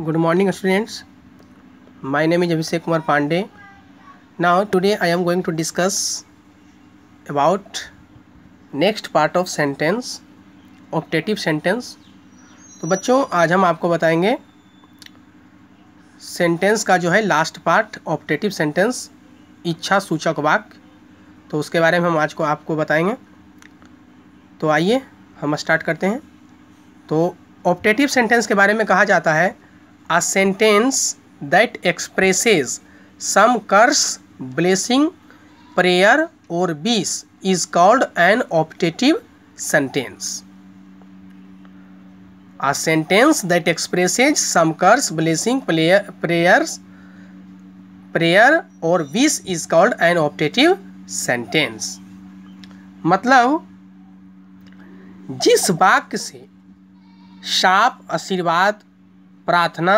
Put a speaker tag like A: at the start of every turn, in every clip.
A: Good morning students my name is Abhishek Kumar Pandey now today I am going to discuss about next part of sentence optative sentence तो बच्चों आज हम आपको बताएंगे sentence का जो है लास्ट पार्ट ऑप्टेटिव सेंटेंस इच्छा सूचक वाक़ तो उसके बारे में हम आज को आपको बताएंगे तो आइए हम स्टार्ट करते हैं तो ऑप्टेटिव सेंटेंस के बारे में कहा जाता है a sentence that expresses some curse, blessing, prayer or wish is called an optative sentence. A sentence that expresses some curse, blessing, prayer, prayers, prayer or wish is called an optative sentence. मतलब जिस वाक्य से शाप आशीर्वाद प्रार्थना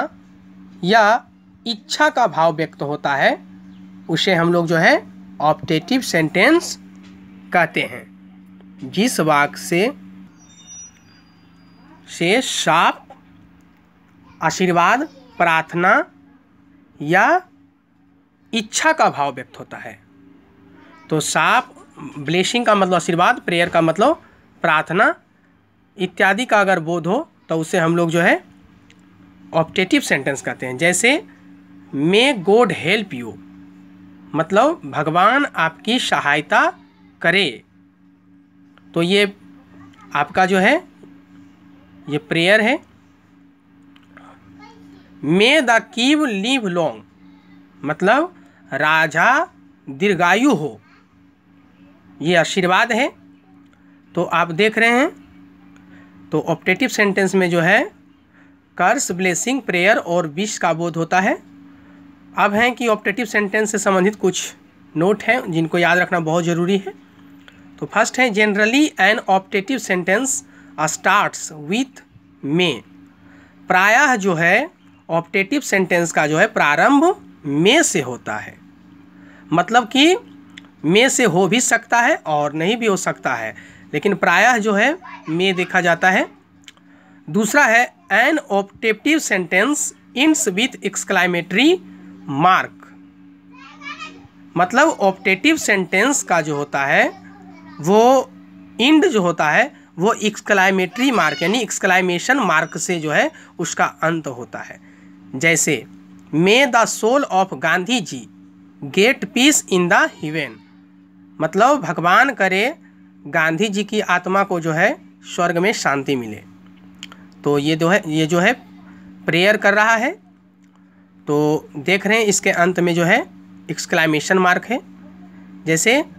A: या इच्छा का भाव व्यक्त होता है उसे हम लोग जो है ऑप्टेटिव सेंटेंस कहते हैं जिस वाक से से साप आशीर्वाद प्रार्थना या इच्छा का भाव व्यक्त होता है तो साप ब्लेसिंग का मतलब आशीर्वाद प्रेयर का मतलब प्रार्थना इत्यादि का अगर बोध हो तो उसे हम लोग जो है ऑप्टेटिव सेंटेंस कहते हैं जैसे मे गोड हेल्प यू मतलब भगवान आपकी सहायता करे तो ये आपका जो है ये प्रेयर है मे द कीव लिव लॉन्ग मतलब राजा दीर्घायु हो ये आशीर्वाद है तो आप देख रहे हैं तो ऑप्टेटिव सेंटेंस में जो है कर्स ब्लेसिंग प्रेयर और विश का बोध होता है अब हैं कि ऑप्टेटिव सेंटेंस से संबंधित कुछ नोट हैं जिनको याद रखना बहुत ज़रूरी है तो फर्स्ट है generally an optative sentence starts with may प्रायः जो है ऑप्टेटिव सेंटेंस का जो है प्रारंभ मे से होता है मतलब कि मे से हो भी सकता है और नहीं भी हो सकता है लेकिन प्रायः जो है मे देखा जाता है दूसरा है an optative sentence ends with exclamatory mark मतलब ऑप्टेटिव सेंटेंस का जो होता है वो इंड जो होता है वो एक्सक्लाइमेटरी मार्क यानी एक्सक्लाइमेशन मार्क से जो है उसका अंत होता है जैसे may the soul of Gandhi ji get peace in the heaven मतलब भगवान करे गांधी जी की आत्मा को जो है स्वर्ग में शांति मिले तो ये जो है ये जो है प्रेयर कर रहा है तो देख रहे हैं इसके अंत में जो है एक्सक्लाइमेशन मार्क है जैसे